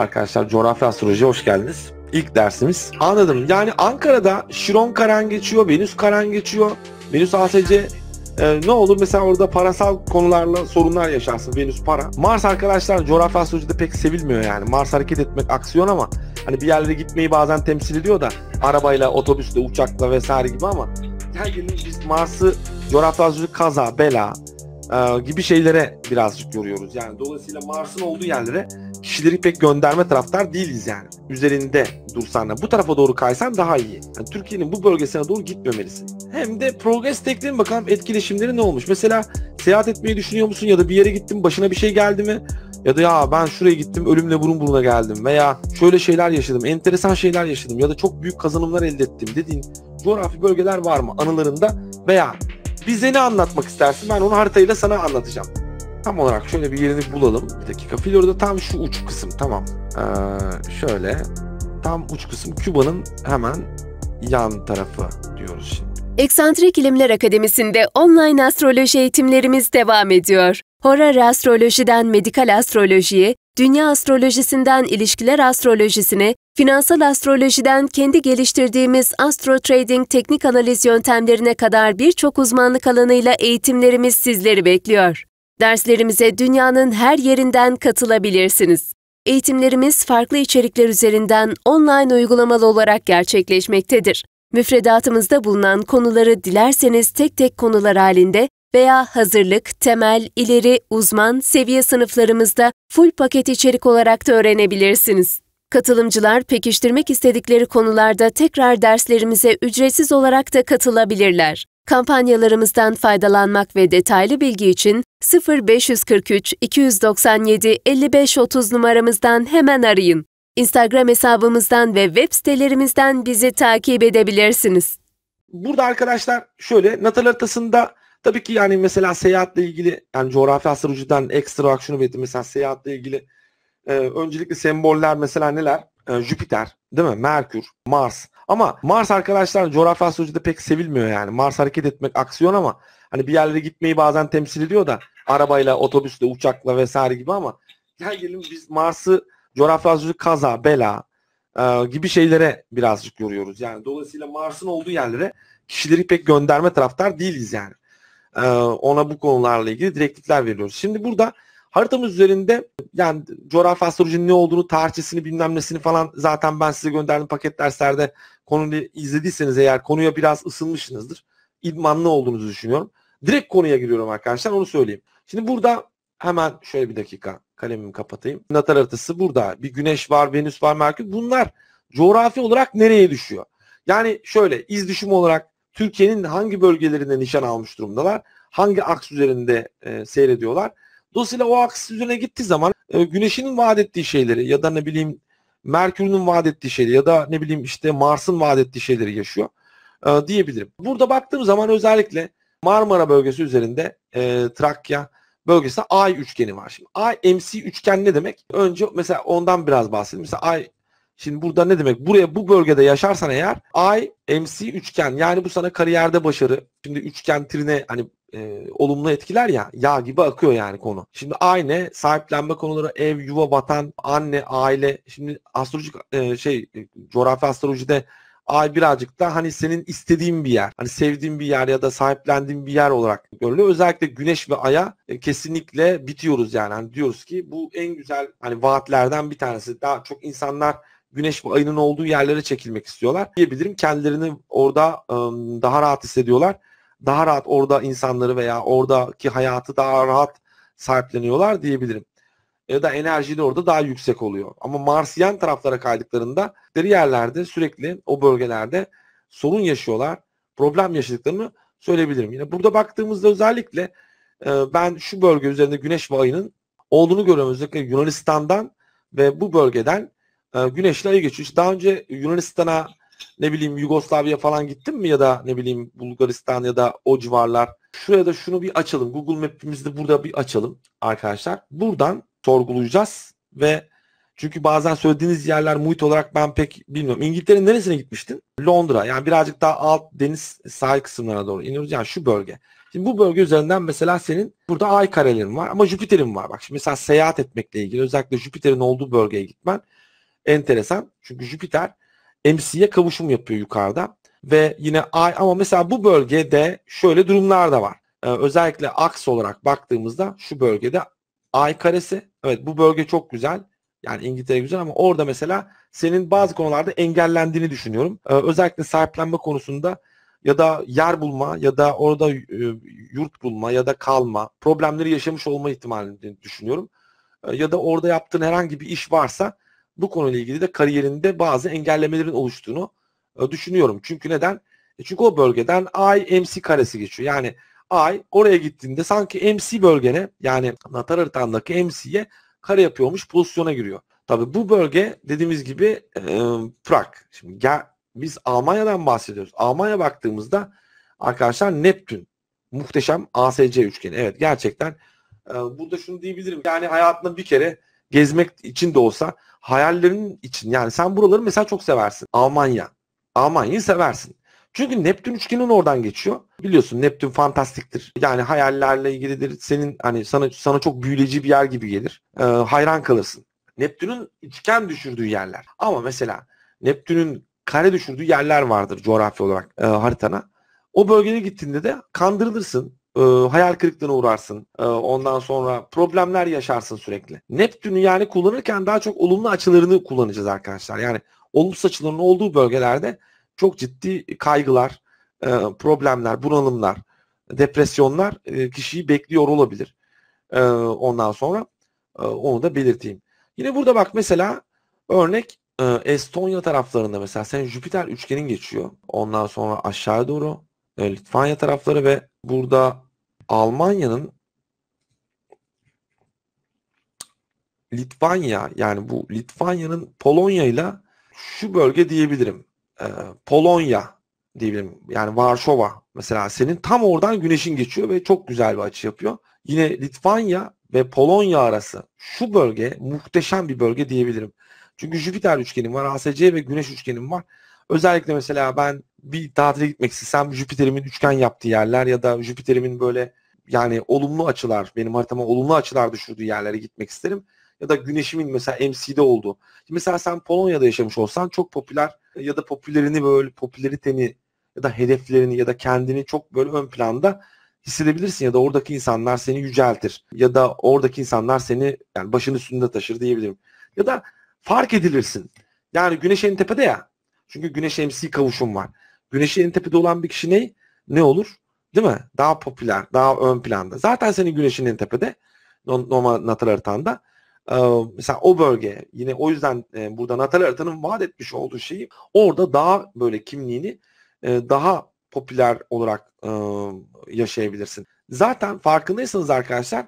Arkadaşlar coğrafya astrolojiye hoş geldiniz. İlk dersimiz. Anladım. Yani Ankara'da Şiron Karan geçiyor, Venüs Karan geçiyor. Venüs ASC ee, ne olur mesela orada parasal konularla sorunlar yaşarsın. Venüs para. Mars arkadaşlar coğrafya astrolojide pek sevilmiyor yani. Mars hareket etmek aksiyon ama hani bir yerlere gitmeyi bazen temsil ediyor da arabayla, otobüsle, uçakla vesaire gibi ama her gün biz Mars'ı coğrafya astrolojide kaza, bela, ee, gibi şeylere birazcık görüyoruz. Yani dolayısıyla Mars'ın olduğu yerlere kişileri pek gönderme taraftar değiliz yani. Üzerinde dursan da bu tarafa doğru kaysan daha iyi. Yani Türkiye'nin bu bölgesine doğru gitmemelisin. Hem de progress teklerin bakalım etkileşimleri ne olmuş? Mesela seyahat etmeyi düşünüyor musun ya da bir yere gittin başına bir şey geldi mi? Ya da ya ben şuraya gittim ölümle burun buruna geldim veya şöyle şeyler yaşadım, enteresan şeyler yaşadım ya da çok büyük kazanımlar elde ettim dediğin coğrafi bölgeler var mı anılarında veya bize ne anlatmak istersin? Ben onu haritayla sana anlatacağım. Tam olarak şöyle bir yerini bulalım. Bir dakika. Florida tam şu uç kısım. Tamam. Ee, şöyle. Tam uç kısım Küba'nın hemen yan tarafı diyoruz şimdi. Eksantrik İlimler Akademisi'nde online astroloji eğitimlerimiz devam ediyor. Horar astrolojiden medikal astrolojiye, dünya astrolojisinden ilişkiler astrolojisine, finansal astrolojiden kendi geliştirdiğimiz astro trading teknik analiz yöntemlerine kadar birçok uzmanlık alanıyla eğitimlerimiz sizleri bekliyor. Derslerimize dünyanın her yerinden katılabilirsiniz. Eğitimlerimiz farklı içerikler üzerinden online uygulamalı olarak gerçekleşmektedir. Müfredatımızda bulunan konuları dilerseniz tek tek konular halinde veya hazırlık, temel, ileri, uzman seviye sınıflarımızda full paket içerik olarak da öğrenebilirsiniz. Katılımcılar pekiştirmek istedikleri konularda tekrar derslerimize ücretsiz olarak da katılabilirler. Kampanyalarımızdan faydalanmak ve detaylı bilgi için 0543 297 5530 numaramızdan hemen arayın. Instagram hesabımızdan ve web sitelerimizden bizi takip edebilirsiniz. Burada arkadaşlar şöyle Natal haritasında Tabii ki yani mesela seyahatle ilgili yani coğrafi astrolojiden ekstra olarak şunu belirttim. Mesela seyahatle ilgili e, öncelikle semboller mesela neler? E, Jüpiter değil mi? Merkür, Mars. Ama Mars arkadaşlar coğrafi astrolojide pek sevilmiyor yani. Mars hareket etmek aksiyon ama hani bir yerlere gitmeyi bazen temsil ediyor da arabayla, otobüsle, uçakla vesaire gibi ama gel gelin biz Mars'ı coğrafi astroloji kaza, bela e, gibi şeylere birazcık yoruyoruz. Yani dolayısıyla Mars'ın olduğu yerlere kişileri pek gönderme taraftar değiliz yani. Ee, ona bu konularla ilgili direktifler veriyoruz. Şimdi burada haritamız üzerinde yani coğrafi astrolojinin ne olduğunu, tarihçesini bilmem nesini falan zaten ben size gönderdim paket derslerde konuyu izlediyseniz eğer konuya biraz ısınmışsınızdır. İdmanlı olduğunuzu düşünüyorum. Direkt konuya giriyorum arkadaşlar onu söyleyeyim. Şimdi burada hemen şöyle bir dakika kalemimi kapatayım. Natal haritası burada. Bir güneş var, venüs var, merkür. Bunlar coğrafi olarak nereye düşüyor? Yani şöyle iz düşüm olarak Türkiye'nin hangi bölgelerinde nişan almış durumdalar? Hangi aks üzerinde e, seyrediyorlar? Dolayısıyla o aks üzerine gittiği zaman e, Güneş'in vaat ettiği şeyleri ya da ne bileyim Merkür'ün vaat ettiği şeyleri ya da ne bileyim işte Mars'ın vaat ettiği şeyleri yaşıyor e, diyebilirim. Burada baktığım zaman özellikle Marmara bölgesi üzerinde e, Trakya bölgesinde ay üçgeni var. Şimdi ay MC üçgen ne demek? Önce mesela ondan biraz bahsedelim. Mesela ay Şimdi burada ne demek? Buraya bu bölgede yaşarsan eğer ay MC üçgen yani bu sana kariyerde başarı. Şimdi üçgen trine hani e, olumlu etkiler ya yağ gibi akıyor yani konu. Şimdi aynı sahiplenme konuları ev, yuva, vatan, anne, aile. Şimdi astrolojik e, şey e, coğrafi astrolojide ay birazcık da hani senin istediğin bir yer. Hani sevdiğin bir yer ya da sahiplendiğin bir yer olarak görülüyor. Özellikle güneş ve aya e, kesinlikle bitiyoruz yani. Hani diyoruz ki bu en güzel hani vaatlerden bir tanesi. Daha çok insanlar güneş ve ayının olduğu yerlere çekilmek istiyorlar. Diyebilirim kendilerini orada ıı, daha rahat hissediyorlar. Daha rahat orada insanları veya oradaki hayatı daha rahat sahipleniyorlar diyebilirim. Ya da enerjileri orada daha yüksek oluyor. Ama Marsiyan taraflara kaydıklarında yerlerde sürekli o bölgelerde sorun yaşıyorlar. Problem yaşadıklarını söyleyebilirim. Yine burada baktığımızda özellikle ben şu bölge üzerinde güneş ve ayının olduğunu görüyoruz. Özellikle Yunanistan'dan ve bu bölgeden e, ee, güneşle ayı geçiyor. İşte daha önce Yunanistan'a ne bileyim Yugoslavya falan gittin mi ya da ne bileyim Bulgaristan ya da o civarlar. Şuraya da şunu bir açalım. Google Map'imizi burada bir açalım arkadaşlar. Buradan sorgulayacağız ve çünkü bazen söylediğiniz yerler muhit olarak ben pek bilmiyorum. İngiltere'nin neresine gitmiştin? Londra. Yani birazcık daha alt deniz sahil kısımlarına doğru iniyoruz. Yani şu bölge. Şimdi bu bölge üzerinden mesela senin burada ay karelerin var ama Jüpiter'in var. Bak şimdi mesela seyahat etmekle ilgili özellikle Jüpiter'in olduğu bölgeye gitmen enteresan. Çünkü Jüpiter MC'ye kavuşum yapıyor yukarıda. Ve yine Ay ama mesela bu bölgede şöyle durumlar da var. Ee, özellikle aks olarak baktığımızda şu bölgede Ay karesi. Evet bu bölge çok güzel. Yani İngiltere güzel ama orada mesela senin bazı konularda engellendiğini düşünüyorum. Ee, özellikle sahiplenme konusunda ya da yer bulma ya da orada e, yurt bulma ya da kalma problemleri yaşamış olma ihtimalini düşünüyorum. Ee, ya da orada yaptığın herhangi bir iş varsa bu konuyla ilgili de kariyerinde bazı engellemelerin oluştuğunu e, düşünüyorum. Çünkü neden? E çünkü o bölgeden ay MC karesi geçiyor. Yani ay oraya gittiğinde sanki MC bölgene yani natar haritanındaki MC'ye kare yapıyormuş pozisyona giriyor. Tabi bu bölge dediğimiz gibi e, Prag. Şimdi gel, biz Almanya'dan bahsediyoruz. Almanya baktığımızda arkadaşlar Neptün muhteşem ASC üçgeni. Evet gerçekten e, burada şunu diyebilirim. Yani hayatında bir kere gezmek için de olsa hayallerin için yani sen buraları mesela çok seversin. Almanya. Almanya'yı seversin. Çünkü Neptün üçgenin oradan geçiyor. Biliyorsun Neptün fantastiktir. Yani hayallerle ilgilidir. Senin hani sana sana çok büyüleyici bir yer gibi gelir. Ee, hayran kalırsın. Neptün'ün içken düşürdüğü yerler. Ama mesela Neptün'ün kare düşürdüğü yerler vardır coğrafya olarak e, haritana. O bölgeye gittiğinde de kandırılırsın e, hayal kırıklığına uğrarsın. E, ondan sonra problemler yaşarsın sürekli. Neptün'ü yani kullanırken daha çok olumlu açılarını kullanacağız arkadaşlar. Yani olumsuz açılarının olduğu bölgelerde çok ciddi kaygılar, e, problemler, bunalımlar, depresyonlar e, kişiyi bekliyor olabilir. E, ondan sonra e, onu da belirteyim. Yine burada bak mesela örnek e, Estonya taraflarında mesela sen Jüpiter üçgenin geçiyor. Ondan sonra aşağı doğru e, Litvanya tarafları ve burada Almanya'nın Litvanya yani bu Litvanya'nın Polonya ile şu bölge diyebilirim. Ee, Polonya diyebilirim. Yani Varşova mesela senin tam oradan güneşin geçiyor ve çok güzel bir açı yapıyor. Yine Litvanya ve Polonya arası şu bölge muhteşem bir bölge diyebilirim. Çünkü Jüpiter üçgenim var, ASC ve Güneş üçgenim var. Özellikle mesela ben bir tatile gitmek istesem Jüpiter'imin üçgen yaptığı yerler ya da Jüpiter'imin böyle yani olumlu açılar benim haritama olumlu açılar düşürdüğü yerlere gitmek isterim. Ya da güneşimin mesela MC'de oldu. Mesela sen Polonya'da yaşamış olsan çok popüler ya da popülerini böyle popüleriteni ya da hedeflerini ya da kendini çok böyle ön planda hissedebilirsin ya da oradaki insanlar seni yüceltir ya da oradaki insanlar seni yani başını üstünde taşır diyebilirim. Ya da fark edilirsin. Yani güneş en tepede ya. Çünkü güneş MC kavuşum var. Güneşin en tepede olan bir kişi ne? Ne olur? Değil mi? Daha popüler, daha ön planda. Zaten senin güneşin en tepede normal natal haritanda. Ee, mesela o bölge yine o yüzden e, burada natal haritanın vaat etmiş olduğu şeyi orada daha böyle kimliğini e, daha popüler olarak e, yaşayabilirsin. Zaten farkındaysanız arkadaşlar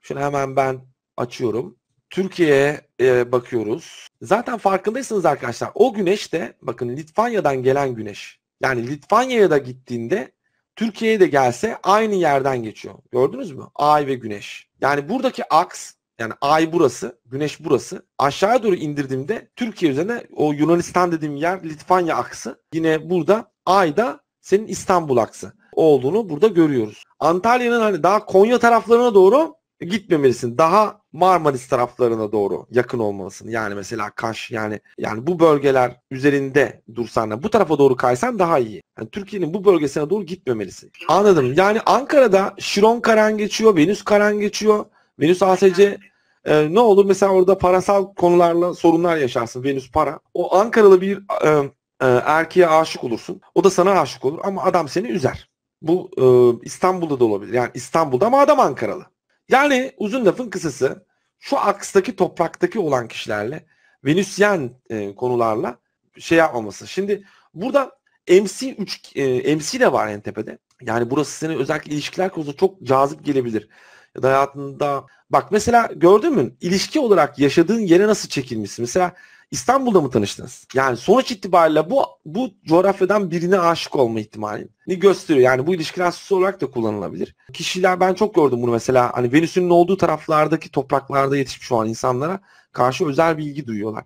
şunu hemen ben açıyorum. Türkiye'ye e, bakıyoruz. Zaten farkındaysanız arkadaşlar o güneş de bakın Litvanya'dan gelen güneş. Yani Litvanya'ya da gittiğinde Türkiye'ye de gelse aynı yerden geçiyor. Gördünüz mü? Ay ve güneş. Yani buradaki aks yani ay burası, güneş burası. Aşağıya doğru indirdiğimde Türkiye üzerine o Yunanistan dediğim yer Litvanya aksı. Yine burada ay da senin İstanbul aksı olduğunu burada görüyoruz. Antalya'nın hani daha Konya taraflarına doğru gitmemelisin. Daha Marmaris taraflarına doğru yakın olmalısın. Yani mesela Kaş yani yani bu bölgeler üzerinde dursan da bu tarafa doğru kaysan daha iyi. Yani Türkiye'nin bu bölgesine doğru gitmemelisin. Anladım. Yani Ankara'da Şiron Karan geçiyor, Venüs Karan geçiyor. Venüs ASC e, ne olur mesela orada parasal konularla sorunlar yaşarsın. Venüs para. O Ankaralı bir e, e, erkeğe aşık olursun. O da sana aşık olur ama adam seni üzer. Bu e, İstanbul'da da olabilir. Yani İstanbul'da ama adam Ankaralı. Yani uzun lafın kısası şu akstaki topraktaki olan kişilerle Venüsyen e, konularla şey yapmaması. Şimdi burada MC3 e, MC de var en tepede. Yani burası senin özellikle ilişkiler konusunda çok cazip gelebilir. Ya da hayatında bak mesela gördün mü ilişki olarak yaşadığın yere nasıl çekilmişsin? Mesela İstanbul'da mı tanıştınız? Yani sonuç itibariyle bu bu coğrafyadan birine aşık olma ihtimalini gösteriyor. Yani bu ilişkiler sus olarak da kullanılabilir. Kişiler ben çok gördüm bunu mesela hani Venüs'ün olduğu taraflardaki topraklarda yetişmiş olan insanlara karşı özel bilgi duyuyorlar.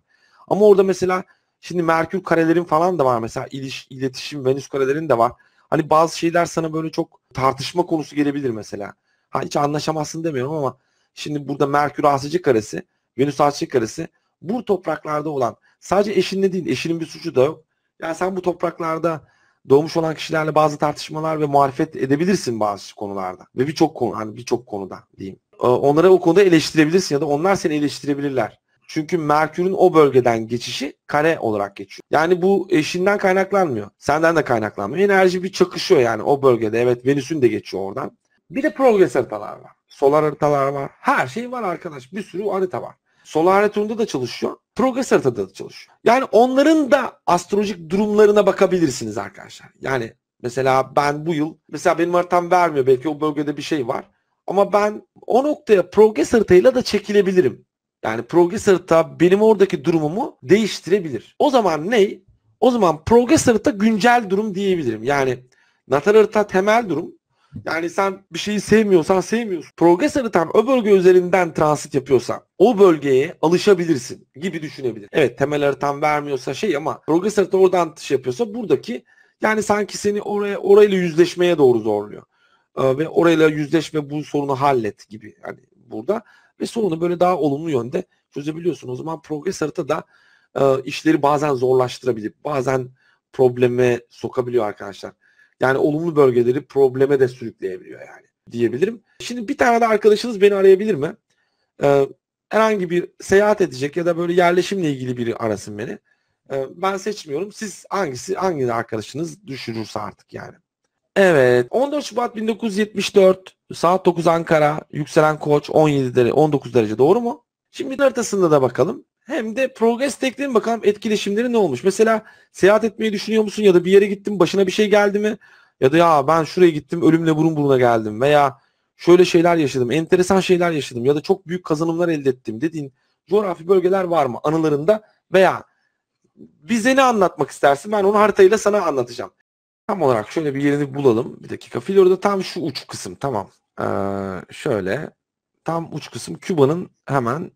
Ama orada mesela şimdi Merkür karelerin falan da var mesela iliş, iletişim Venüs karelerin de var. Hani bazı şeyler sana böyle çok tartışma konusu gelebilir mesela. Ha hiç anlaşamazsın demiyorum ama şimdi burada Merkür asıcı karesi, Venüs asıcı karesi bu topraklarda olan sadece eşinle değil eşinin bir suçu da yok. Yani sen bu topraklarda doğmuş olan kişilerle bazı tartışmalar ve muhalefet edebilirsin bazı konularda ve birçok konu hani birçok konuda diyeyim. Ee, Onlara o konuda eleştirebilirsin ya da onlar seni eleştirebilirler. Çünkü Merkür'ün o bölgeden geçişi kare olarak geçiyor. Yani bu eşinden kaynaklanmıyor. Senden de kaynaklanmıyor. Enerji bir çakışıyor yani o bölgede. Evet Venüs'ün de geçiyor oradan. Bir de progres haritalar var. Solar haritalar var. Her şey var arkadaş. Bir sürü harita var. Solar Returne'da da çalışıyor. Progress haritada da çalışıyor. Yani onların da astrolojik durumlarına bakabilirsiniz arkadaşlar. Yani mesela ben bu yıl mesela benim haritam vermiyor belki o bölgede bir şey var. Ama ben o noktaya progress haritayla da çekilebilirim. Yani progress harita benim oradaki durumumu değiştirebilir. O zaman ne? O zaman progress harita güncel durum diyebilirim. Yani natal harita temel durum yani sen bir şeyi sevmiyorsan sevmiyorsun. Progress tam o bölge üzerinden transit yapıyorsan o bölgeye alışabilirsin gibi düşünebilir. Evet temel haritan vermiyorsa şey ama progress harita oradan atış şey yapıyorsa buradaki yani sanki seni oraya orayla yüzleşmeye doğru zorluyor. Ee, ve orayla yüzleşme bu sorunu hallet gibi hani burada ve sorunu böyle daha olumlu yönde çözebiliyorsun. O zaman progress harita da e, işleri bazen zorlaştırabilir. Bazen probleme sokabiliyor arkadaşlar. Yani olumlu bölgeleri probleme de sürükleyebiliyor yani diyebilirim. Şimdi bir tane de arkadaşınız beni arayabilir mi? Ee, herhangi bir seyahat edecek ya da böyle yerleşimle ilgili biri arasın beni. Ee, ben seçmiyorum. Siz hangisi hangi arkadaşınız düşürürse artık yani. Evet. 14 Şubat 1974 saat 9 Ankara yükselen koç 17 derece 19 derece doğru mu? Şimdi haritasında da bakalım hem de progress teklerin bakalım etkileşimleri ne olmuş. Mesela seyahat etmeyi düşünüyor musun ya da bir yere gittin başına bir şey geldi mi? Ya da ya ben şuraya gittim ölümle burun buruna geldim veya şöyle şeyler yaşadım, enteresan şeyler yaşadım ya da çok büyük kazanımlar elde ettim dediğin coğrafi bölgeler var mı anılarında veya bize ne anlatmak istersin ben onu haritayla sana anlatacağım. Tam olarak şöyle bir yerini bulalım. Bir dakika. Florida tam şu uç kısım. Tamam. Ee, şöyle. Tam uç kısım Küba'nın hemen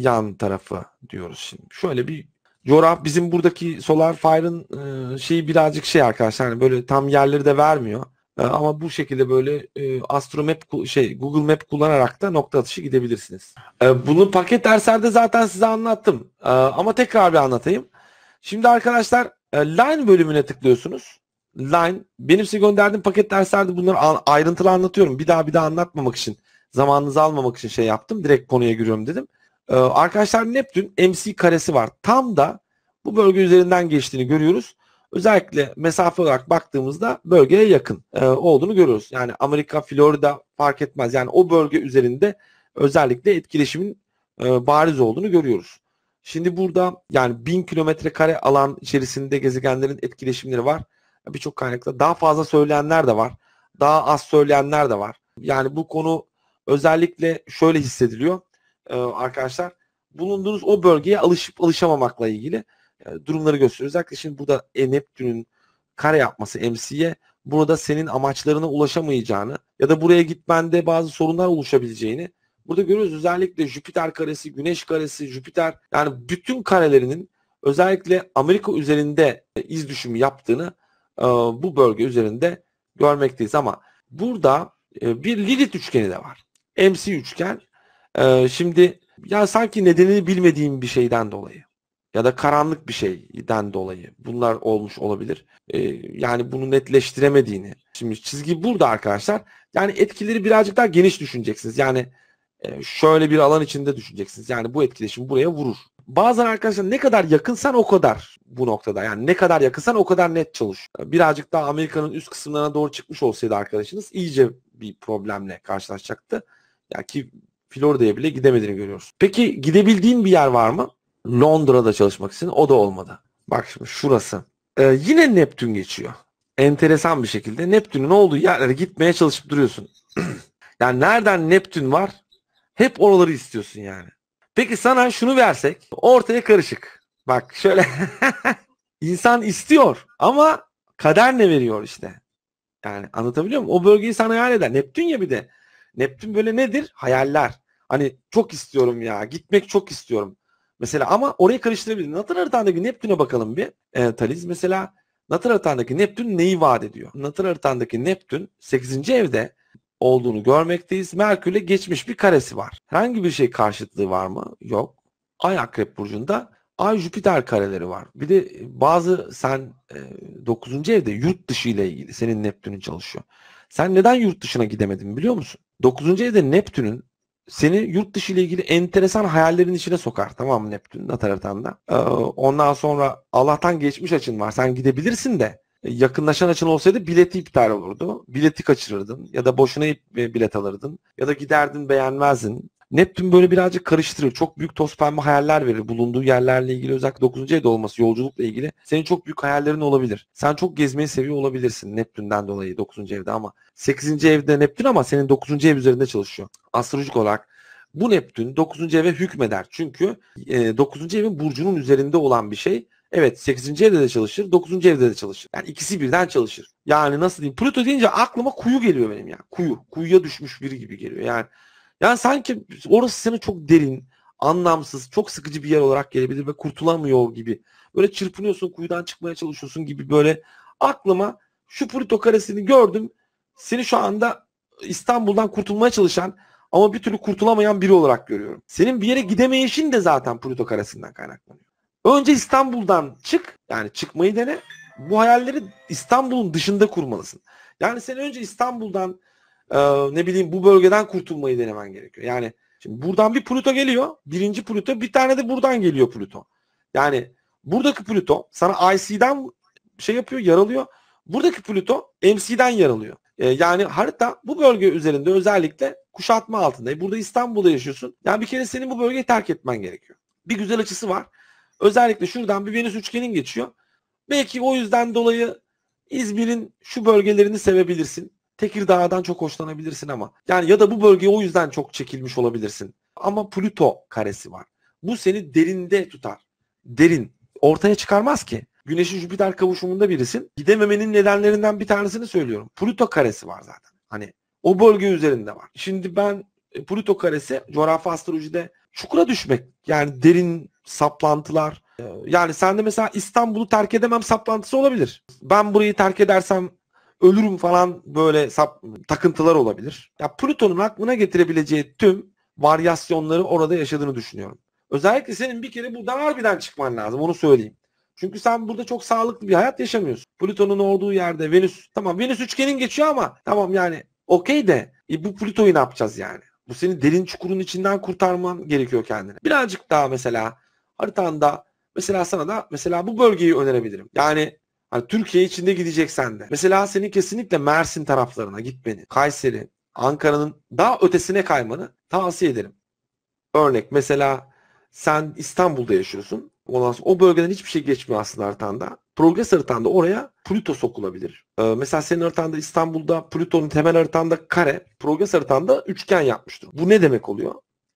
yan tarafı diyoruz şimdi. Şöyle bir coğraf bizim buradaki Solar Fire'ın e, şeyi birazcık şey arkadaşlar hani böyle tam yerleri de vermiyor. E, ama bu şekilde böyle e, Astromap şey Google Map kullanarak da nokta atışı gidebilirsiniz. E, bunu paket derslerde zaten size anlattım. E, ama tekrar bir anlatayım. Şimdi arkadaşlar e, line bölümüne tıklıyorsunuz. Line benim size gönderdiğim paket derslerde bunları ayrıntılı anlatıyorum. Bir daha bir daha anlatmamak için zamanınızı almamak için şey yaptım. Direkt konuya giriyorum dedim. Ee, arkadaşlar Neptün MC karesi var. Tam da bu bölge üzerinden geçtiğini görüyoruz. Özellikle mesafe olarak baktığımızda bölgeye yakın e, olduğunu görüyoruz. Yani Amerika, Florida fark etmez. Yani o bölge üzerinde özellikle etkileşimin e, bariz olduğunu görüyoruz. Şimdi burada yani 1000 kilometre kare alan içerisinde gezegenlerin etkileşimleri var. Birçok kaynakta daha fazla söyleyenler de var. Daha az söyleyenler de var. Yani bu konu özellikle şöyle hissediliyor e, arkadaşlar bulunduğunuz o bölgeye alışıp alışamamakla ilgili e, durumları gösteriyor. Özellikle şimdi burada e, Neptün'ün kare yapması MC'ye burada senin amaçlarına ulaşamayacağını ya da buraya gitmende bazı sorunlar oluşabileceğini burada görüyoruz. Özellikle Jüpiter karesi, Güneş karesi, Jüpiter yani bütün karelerinin özellikle Amerika üzerinde e, iz düşümü yaptığını e, bu bölge üzerinde görmekteyiz ama burada e, bir Lilith üçgeni de var. MC üçgen ee, şimdi ya sanki nedenini bilmediğim bir şeyden dolayı ya da karanlık bir şeyden dolayı bunlar olmuş olabilir. Ee, yani bunu netleştiremediğini. Şimdi çizgi burada arkadaşlar. Yani etkileri birazcık daha geniş düşüneceksiniz. Yani e, şöyle bir alan içinde düşüneceksiniz. Yani bu etkileşim buraya vurur. Bazen arkadaşlar ne kadar yakınsan o kadar bu noktada. Yani ne kadar yakınsan o kadar net çalış. Ee, birazcık daha Amerika'nın üst kısımlarına doğru çıkmış olsaydı arkadaşınız iyice bir problemle karşılaşacaktı. Ya yani ki Florida'ya bile gidemediğini görüyoruz. Peki gidebildiğin bir yer var mı? Londra'da çalışmak için o da olmadı. Bak şimdi şurası. Ee, yine Neptün geçiyor. Enteresan bir şekilde Neptün'ün olduğu yerlere gitmeye çalışıp duruyorsun. yani nereden Neptün var? Hep oraları istiyorsun yani. Peki sana şunu versek ortaya karışık. Bak şöyle İnsan istiyor ama kader ne veriyor işte. Yani anlatabiliyor muyum? O bölgeyi sana hayal eder. Neptün ya bir de. Neptün böyle nedir? Hayaller. Hani çok istiyorum ya. Gitmek çok istiyorum. Mesela ama orayı karıştırabilir. Natır haritandaki Neptün'e bakalım bir. E, ee, Taliz mesela Natır haritandaki Neptün neyi vaat ediyor? Natır haritandaki Neptün 8. evde olduğunu görmekteyiz. Merkür'le geçmiş bir karesi var. Herhangi bir şey karşıtlığı var mı? Yok. Ay Akrep Burcu'nda Ay Jüpiter kareleri var. Bir de bazı sen e, 9. evde yurt dışı ile ilgili senin Neptün'ün çalışıyor. Sen neden yurt dışına gidemedin biliyor musun? 9. evde Neptün'ün seni yurt dışı ile ilgili enteresan hayallerin içine sokar. Tamam mı Neptün Natar da. Ee, ondan sonra Allah'tan geçmiş açın var. Sen gidebilirsin de e, yakınlaşan açın olsaydı bileti iptal olurdu. Bileti kaçırırdın ya da boşuna e, bilet alırdın ya da giderdin beğenmezdin. Neptün böyle birazcık karıştırır. Çok büyük toz pembe hayaller verir. Bulunduğu yerlerle ilgili özellikle 9. evde olması yolculukla ilgili senin çok büyük hayallerin olabilir. Sen çok gezmeyi seviyor olabilirsin Neptün'den dolayı 9. evde ama 8. evde Neptün ama senin 9. ev üzerinde çalışıyor. Astrolojik olarak bu Neptün 9. eve hükmeder. Çünkü 9. E, evin burcunun üzerinde olan bir şey Evet 8. evde de çalışır, 9. evde de çalışır. Yani ikisi birden çalışır. Yani nasıl diyeyim? Pluto deyince aklıma kuyu geliyor benim ya. Kuyu. Kuyuya düşmüş biri gibi geliyor. Yani yani sanki orası seni çok derin, anlamsız, çok sıkıcı bir yer olarak gelebilir ve kurtulamıyor gibi. Böyle çırpınıyorsun, kuyudan çıkmaya çalışıyorsun gibi böyle aklıma şu Purito karesini gördüm. Seni şu anda İstanbul'dan kurtulmaya çalışan ama bir türlü kurtulamayan biri olarak görüyorum. Senin bir yere gidemeyişin de zaten Purito karesinden kaynaklanıyor. Önce İstanbul'dan çık. Yani çıkmayı dene. Bu hayalleri İstanbul'un dışında kurmalısın. Yani sen önce İstanbul'dan e, ne bileyim bu bölgeden kurtulmayı denemen gerekiyor. Yani şimdi buradan bir Pluto geliyor. Birinci Pluto bir tane de buradan geliyor Pluto. Yani buradaki Pluto sana IC'den şey yapıyor yaralıyor. Buradaki Pluto MC'den yaralıyor. E, yani harita bu bölge üzerinde özellikle kuşatma altında. E, burada İstanbul'da yaşıyorsun. Yani bir kere senin bu bölgeyi terk etmen gerekiyor. Bir güzel açısı var. Özellikle şuradan bir Venüs üçgenin geçiyor. Belki o yüzden dolayı İzmir'in şu bölgelerini sevebilirsin. Tekirdağ'dan çok hoşlanabilirsin ama yani ya da bu bölgeye o yüzden çok çekilmiş olabilirsin. Ama Plüto karesi var. Bu seni derinde tutar. Derin. Ortaya çıkarmaz ki. Güneş'in Jüpiter kavuşumunda birisin. Gidememenin nedenlerinden bir tanesini söylüyorum. Plüto karesi var zaten. Hani o bölge üzerinde var. Şimdi ben e, Plüto karesi coğrafi astrolojide çukura düşmek. Yani derin saplantılar. E, yani sende mesela İstanbul'u terk edemem saplantısı olabilir. Ben burayı terk edersem ölürüm falan böyle sap, takıntılar olabilir. Ya Plüton'un aklına getirebileceği tüm varyasyonları orada yaşadığını düşünüyorum. Özellikle senin bir kere buradan harbiden çıkman lazım onu söyleyeyim. Çünkü sen burada çok sağlıklı bir hayat yaşamıyorsun. Plüton'un olduğu yerde Venüs tamam Venüs üçgenin geçiyor ama tamam yani okey de e, bu Plüto'yu ne yapacağız yani? Bu seni derin çukurun içinden kurtarman gerekiyor kendini. Birazcık daha mesela haritanda mesela sana da mesela bu bölgeyi önerebilirim. Yani Hani Türkiye içinde gideceksen de. Mesela senin kesinlikle Mersin taraflarına gitmeni, Kayseri, Ankara'nın daha ötesine kaymanı tavsiye ederim. Örnek mesela sen İstanbul'da yaşıyorsun. Ondan sonra o bölgeden hiçbir şey geçmiyor aslında haritanda. Progres haritanda oraya Plüto sokulabilir. Ee, mesela senin haritanda İstanbul'da Pluton'un temel haritanda kare, progres haritanda üçgen yapmıştır. Bu ne demek oluyor?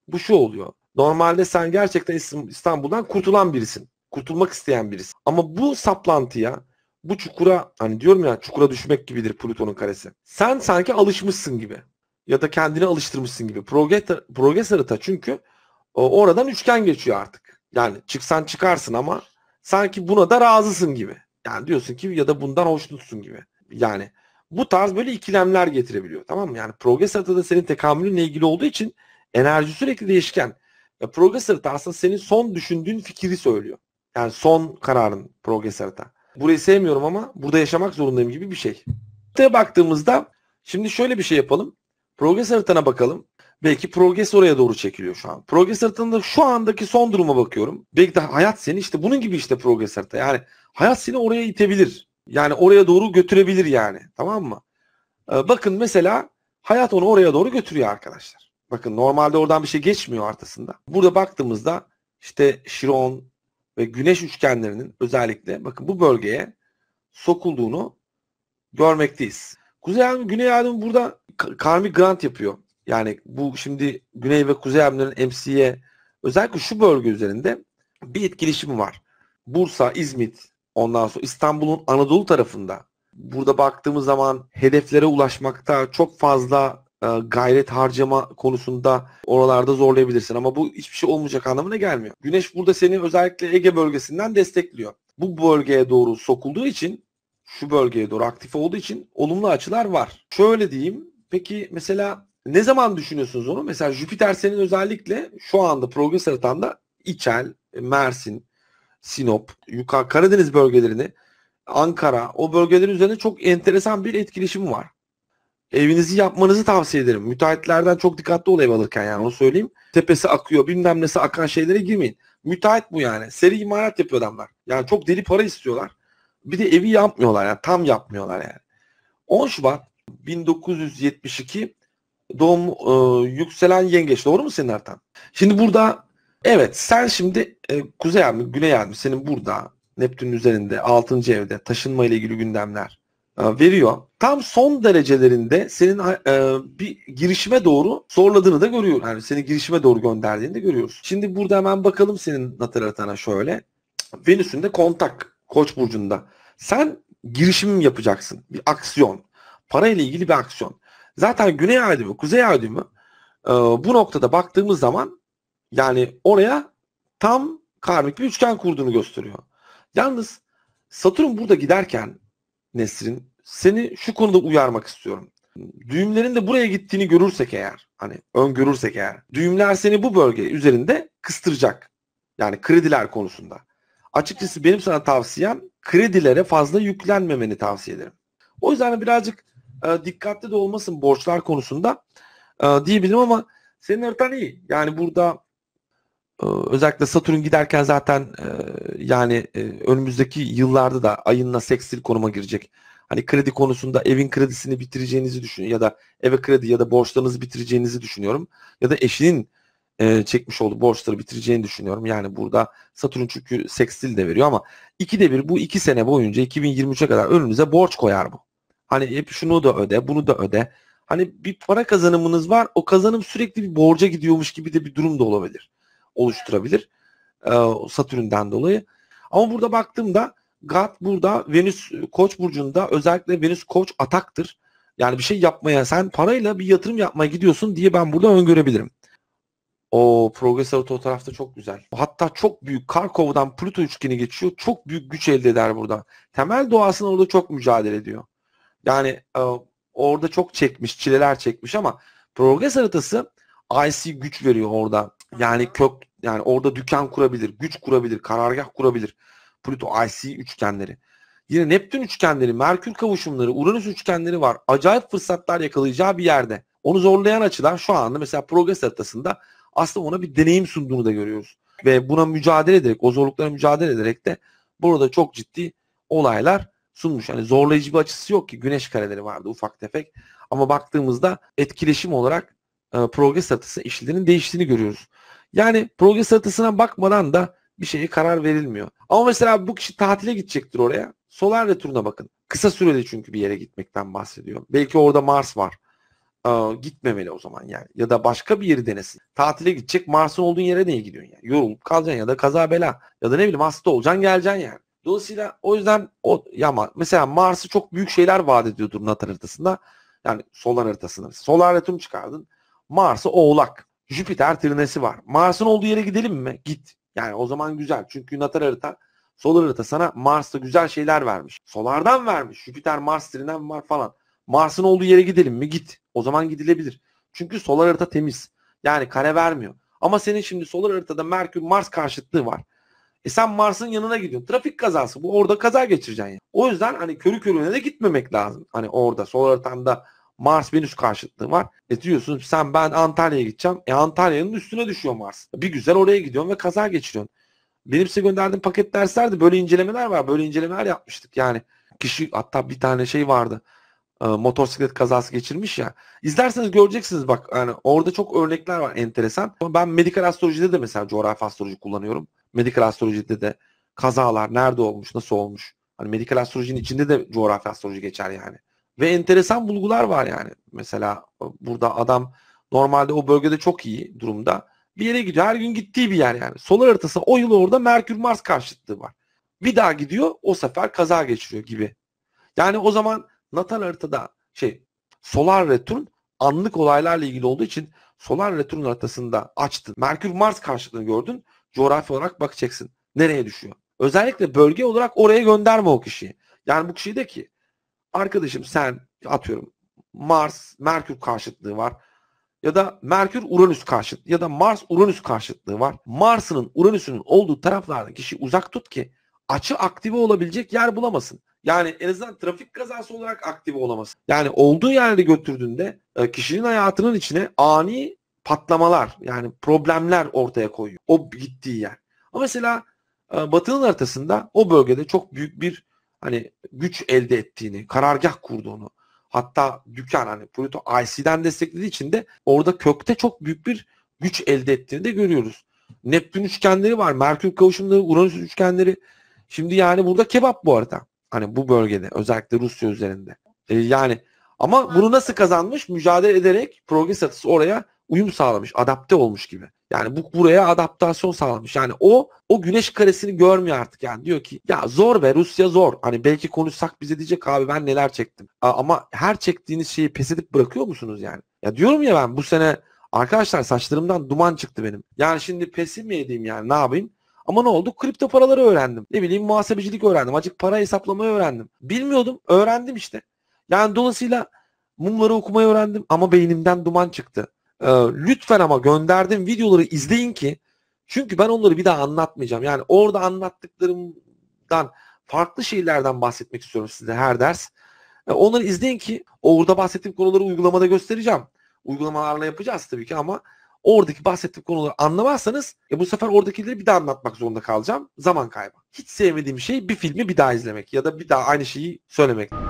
Bu şu oluyor. Normalde sen gerçekten İstanbul'dan kurtulan birisin. Kurtulmak isteyen birisin. Ama bu saplantıya bu çukura hani diyorum ya çukura düşmek gibidir Plüton'un karesi. Sen sanki alışmışsın gibi ya da kendini alıştırmışsın gibi. Proges harita çünkü o, e, oradan üçgen geçiyor artık. Yani çıksan çıkarsın ama sanki buna da razısın gibi. Yani diyorsun ki ya da bundan hoşnutsun gibi. Yani bu tarz böyle ikilemler getirebiliyor tamam mı? Yani progress da senin tekamülünle ilgili olduğu için enerji sürekli değişken. Ya progress aslında senin son düşündüğün fikri söylüyor. Yani son kararın progress harita. Burayı sevmiyorum ama burada yaşamak zorundayım gibi bir şey. Haritaya baktığımızda şimdi şöyle bir şey yapalım. Progress haritana bakalım. Belki progress oraya doğru çekiliyor şu an. Progress haritanında şu andaki son duruma bakıyorum. Belki de hayat seni işte bunun gibi işte progress harita. Yani hayat seni oraya itebilir. Yani oraya doğru götürebilir yani. Tamam mı? Ee, bakın mesela hayat onu oraya doğru götürüyor arkadaşlar. Bakın normalde oradan bir şey geçmiyor artasında. Burada baktığımızda işte Şiron, ve güneş üçgenlerinin özellikle bakın bu bölgeye sokulduğunu görmekteyiz. Kuzey Ermin, Güney Ermin burada karmik grant yapıyor. Yani bu şimdi Güney ve Kuzey Erminlerin MC'ye özellikle şu bölge üzerinde bir etkileşimi var. Bursa, İzmit, ondan sonra İstanbul'un Anadolu tarafında burada baktığımız zaman hedeflere ulaşmakta çok fazla e, gayret harcama konusunda oralarda zorlayabilirsin ama bu hiçbir şey olmayacak anlamına gelmiyor. Güneş burada seni özellikle Ege bölgesinden destekliyor. Bu bölgeye doğru sokulduğu için şu bölgeye doğru aktif olduğu için olumlu açılar var. Şöyle diyeyim. Peki mesela ne zaman düşünüyorsunuz onu? Mesela Jüpiter senin özellikle şu anda progres haritanda İçel, Mersin, Sinop, yukarı Karadeniz bölgelerini, Ankara o bölgelerin üzerine çok enteresan bir etkileşim var evinizi yapmanızı tavsiye ederim. Müteahhitlerden çok dikkatli ol ev alırken yani onu söyleyeyim. Tepesi akıyor bilmem nesi akan şeylere girmeyin. Müteahhit bu yani. Seri imalat yapıyor adamlar. Yani çok deli para istiyorlar. Bir de evi yapmıyorlar yani tam yapmıyorlar yani. 10 Şubat 1972 doğum e, yükselen yengeç doğru mu senin Ertan? Şimdi burada evet sen şimdi e, kuzey abi güney abi senin burada Neptün'ün üzerinde 6. evde taşınma ile ilgili gündemler e, veriyor. Tam son derecelerinde senin e, bir girişime doğru zorladığını da görüyor Yani seni girişime doğru gönderdiğini de görüyoruz. Şimdi burada hemen bakalım senin nataratana şöyle. Venüs'ün de kontak Koç burcunda. Sen girişim yapacaksın. Bir aksiyon. Parayla ilgili bir aksiyon. Zaten güney ay düğümü, kuzey ay düğümü e, bu noktada baktığımız zaman yani oraya tam karmik bir üçgen kurduğunu gösteriyor. Yalnız Satürn burada giderken Nesrin. Seni şu konuda uyarmak istiyorum. Düğümlerin de buraya gittiğini görürsek eğer, hani öngörürsek eğer, düğümler seni bu bölge üzerinde kıstıracak. Yani krediler konusunda. Açıkçası benim sana tavsiyem kredilere fazla yüklenmemeni tavsiye ederim. O yüzden birazcık e, dikkatli de olmasın borçlar konusunda e, diyebilirim ama senin haritan iyi. Yani burada ee, özellikle Satürn giderken zaten e, yani e, önümüzdeki yıllarda da ayınla seksil konuma girecek. Hani kredi konusunda evin kredisini bitireceğinizi düşün ya da eve kredi ya da borçlarınızı bitireceğinizi düşünüyorum. Ya da eşinin e, çekmiş olduğu borçları bitireceğini düşünüyorum. Yani burada Satürn çünkü seksil de veriyor ama iki de bir bu iki sene boyunca 2023'e kadar önünüze borç koyar bu. Hani hep şunu da öde, bunu da öde. Hani bir para kazanımınız var. O kazanım sürekli bir borca gidiyormuş gibi de bir durum da olabilir oluşturabilir. E, Satürn'den dolayı. Ama burada baktığımda Gat burada Venüs Koç burcunda özellikle Venüs Koç ataktır. Yani bir şey yapmaya sen parayla bir yatırım yapmaya gidiyorsun diye ben burada öngörebilirim. O o tarafta çok güzel. Hatta çok büyük Karkova'dan Plüto üçgeni geçiyor. Çok büyük güç elde eder burada. Temel doğasına orada çok mücadele ediyor. Yani e, orada çok çekmiş, çileler çekmiş ama Progress haritası IC güç veriyor orada. Yani kök yani orada dükkan kurabilir, güç kurabilir, karargah kurabilir. Pluto IC üçgenleri. Yine Neptün üçgenleri, Merkür kavuşumları, Uranüs üçgenleri var. Acayip fırsatlar yakalayacağı bir yerde. Onu zorlayan açılar şu anda mesela progres haritasında aslında ona bir deneyim sunduğunu da görüyoruz. Ve buna mücadele ederek, o zorluklara mücadele ederek de burada çok ciddi olaylar sunmuş. Yani zorlayıcı bir açısı yok ki. Güneş kareleri vardı ufak tefek. Ama baktığımızda etkileşim olarak e, progres haritası işlerinin değiştiğini görüyoruz. Yani proje haritasına bakmadan da bir şeye karar verilmiyor. Ama mesela bu kişi tatile gidecektir oraya. Solar returuna bakın. Kısa sürede çünkü bir yere gitmekten bahsediyor. Belki orada Mars var. Ee, gitmemeli o zaman yani. Ya da başka bir yeri denesin. Tatile gidecek Mars'ın olduğun yere niye gidiyorsun yani? Yorulup kalacaksın ya da kaza bela. Ya da ne bileyim hasta olacaksın geleceksin yani. Dolayısıyla o yüzden o ya mesela Mars'ı çok büyük şeyler vaat ediyordur Natal haritasında. Yani solar haritasında. Solar retun çıkardın. Mars'ı oğlak. Jüpiter trinesi var. Mars'ın olduğu yere gidelim mi? Git. Yani o zaman güzel. Çünkü natal harita, solar harita sana Mars'ta güzel şeyler vermiş. Solardan vermiş. Jüpiter Mars trinen var falan. Mars'ın olduğu yere gidelim mi? Git. O zaman gidilebilir. Çünkü solar harita temiz. Yani kare vermiyor. Ama senin şimdi solar haritada Merkür Mars karşıtlığı var. E sen Mars'ın yanına gidiyorsun. Trafik kazası. Bu orada kaza geçireceksin. Yani. O yüzden hani körü körüne de gitmemek lazım. Hani orada solar haritamda Mars Venüs karşıtlığı var. E diyorsun sen ben Antalya'ya gideceğim. E Antalya'nın üstüne düşüyor Mars. Bir güzel oraya gidiyorsun ve kaza geçiriyorsun. Benim size gönderdiğim paket derslerde böyle incelemeler var. Böyle incelemeler yapmıştık yani. Kişi hatta bir tane şey vardı. E, motosiklet kazası geçirmiş ya. İzlerseniz göreceksiniz bak yani orada çok örnekler var enteresan. Ben medikal astrolojide de mesela coğrafi astroloji kullanıyorum. Medikal astrolojide de kazalar nerede olmuş, nasıl olmuş. Hani medikal astrolojinin içinde de coğrafi astroloji geçer yani. Ve enteresan bulgular var yani. Mesela e, burada adam normalde o bölgede çok iyi durumda. Bir yere gidiyor. Her gün gittiği bir yer yani. Solar haritası o yıl orada Merkür Mars karşıtlığı var. Bir daha gidiyor o sefer kaza geçiriyor gibi. Yani o zaman natal haritada şey solar return anlık olaylarla ilgili olduğu için solar return haritasında açtın. Merkür Mars karşıtlığını gördün. Coğrafi olarak bakacaksın. Nereye düşüyor? Özellikle bölge olarak oraya gönderme o kişiyi. Yani bu kişiyi de ki Arkadaşım sen atıyorum Mars Merkür karşıtlığı var ya da Merkür Uranüs karşıt ya da Mars Uranüs karşıtlığı var. Mars'ın Uranüs'ün olduğu taraflardan kişi uzak tut ki açı aktive olabilecek yer bulamasın. Yani en azından trafik kazası olarak aktive olamasın. Yani olduğu yerde götürdüğünde e, kişinin hayatının içine ani patlamalar yani problemler ortaya koyuyor. O gittiği yer. Ama mesela e, Batı'nın haritasında o bölgede çok büyük bir hani güç elde ettiğini, karargah kurduğunu, hatta dükkan hani Pluto IC'den desteklediği için de orada kökte çok büyük bir güç elde ettiğini de görüyoruz. Neptün üçgenleri var, Merkür kavuşumları, Uranüs üçgenleri. Şimdi yani burada kebap bu arada. Hani bu bölgede özellikle Rusya üzerinde. E, yani ama bunu nasıl kazanmış? Mücadele ederek progres atısı oraya uyum sağlamış, adapte olmuş gibi. Yani bu buraya adaptasyon sağlamış. Yani o o güneş karesini görmüyor artık yani. Diyor ki ya zor ve Rusya zor. Hani belki konuşsak bize diyecek abi ben neler çektim. A, ama her çektiğiniz şeyi pes edip bırakıyor musunuz yani? Ya diyorum ya ben bu sene arkadaşlar saçlarımdan duman çıktı benim. Yani şimdi pesi mi edeyim yani ne yapayım? Ama ne oldu? Kripto paraları öğrendim. Ne bileyim muhasebecilik öğrendim. Acık para hesaplamayı öğrendim. Bilmiyordum. Öğrendim işte. Yani dolayısıyla mumları okumayı öğrendim ama beynimden duman çıktı. E, lütfen ama gönderdiğim videoları izleyin ki çünkü ben onları bir daha anlatmayacağım. Yani orada anlattıklarımdan farklı şeylerden bahsetmek istiyorum size her ders. E, onları izleyin ki orada bahsettiğim konuları uygulamada göstereceğim. Uygulamalarla yapacağız tabii ki ama oradaki bahsettiğim konuları anlamazsanız e, bu sefer oradakileri bir daha anlatmak zorunda kalacağım. Zaman kaybı. Hiç sevmediğim şey bir filmi bir daha izlemek ya da bir daha aynı şeyi söylemek.